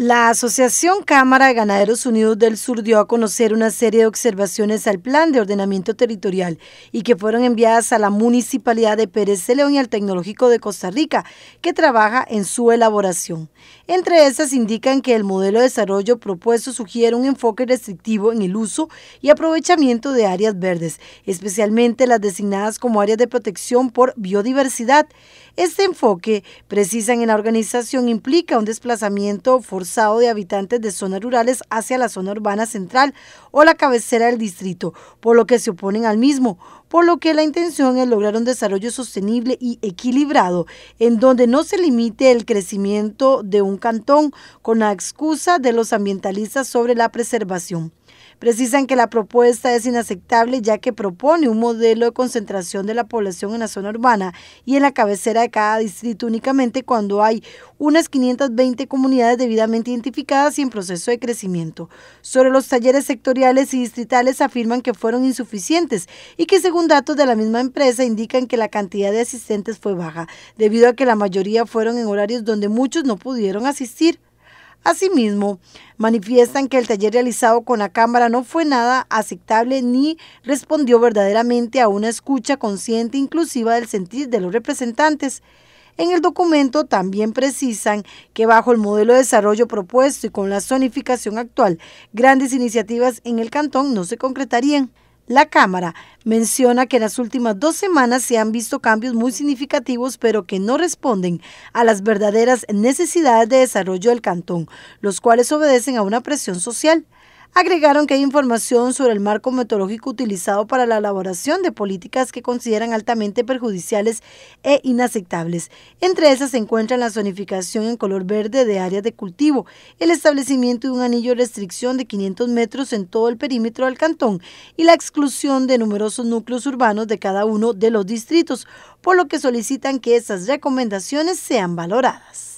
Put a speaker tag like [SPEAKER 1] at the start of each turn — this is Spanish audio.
[SPEAKER 1] La Asociación Cámara de Ganaderos Unidos del Sur dio a conocer una serie de observaciones al Plan de Ordenamiento Territorial y que fueron enviadas a la Municipalidad de Pérez de León y al Tecnológico de Costa Rica, que trabaja en su elaboración. Entre estas indican que el modelo de desarrollo propuesto sugiere un enfoque restrictivo en el uso y aprovechamiento de áreas verdes, especialmente las designadas como áreas de protección por biodiversidad. Este enfoque, precisan en la organización, implica un desplazamiento forzado de habitantes de zonas rurales hacia la zona urbana central o la cabecera del distrito, por lo que se oponen al mismo, por lo que la intención es lograr un desarrollo sostenible y equilibrado, en donde no se limite el crecimiento de un cantón con la excusa de los ambientalistas sobre la preservación. Precisan que la propuesta es inaceptable ya que propone un modelo de concentración de la población en la zona urbana y en la cabecera de cada distrito únicamente cuando hay unas 520 comunidades debidamente identificadas y en proceso de crecimiento. Sobre los talleres sectoriales y distritales afirman que fueron insuficientes y que según datos de la misma empresa indican que la cantidad de asistentes fue baja, debido a que la mayoría fueron en horarios donde muchos no pudieron asistir. Asimismo, manifiestan que el taller realizado con la Cámara no fue nada aceptable ni respondió verdaderamente a una escucha consciente e inclusiva del sentir de los representantes. En el documento también precisan que bajo el modelo de desarrollo propuesto y con la zonificación actual, grandes iniciativas en el cantón no se concretarían. La Cámara menciona que en las últimas dos semanas se han visto cambios muy significativos, pero que no responden a las verdaderas necesidades de desarrollo del cantón, los cuales obedecen a una presión social agregaron que hay información sobre el marco metodológico utilizado para la elaboración de políticas que consideran altamente perjudiciales e inaceptables. Entre esas se encuentran la zonificación en color verde de áreas de cultivo, el establecimiento de un anillo de restricción de 500 metros en todo el perímetro del cantón y la exclusión de numerosos núcleos urbanos de cada uno de los distritos, por lo que solicitan que esas recomendaciones sean valoradas.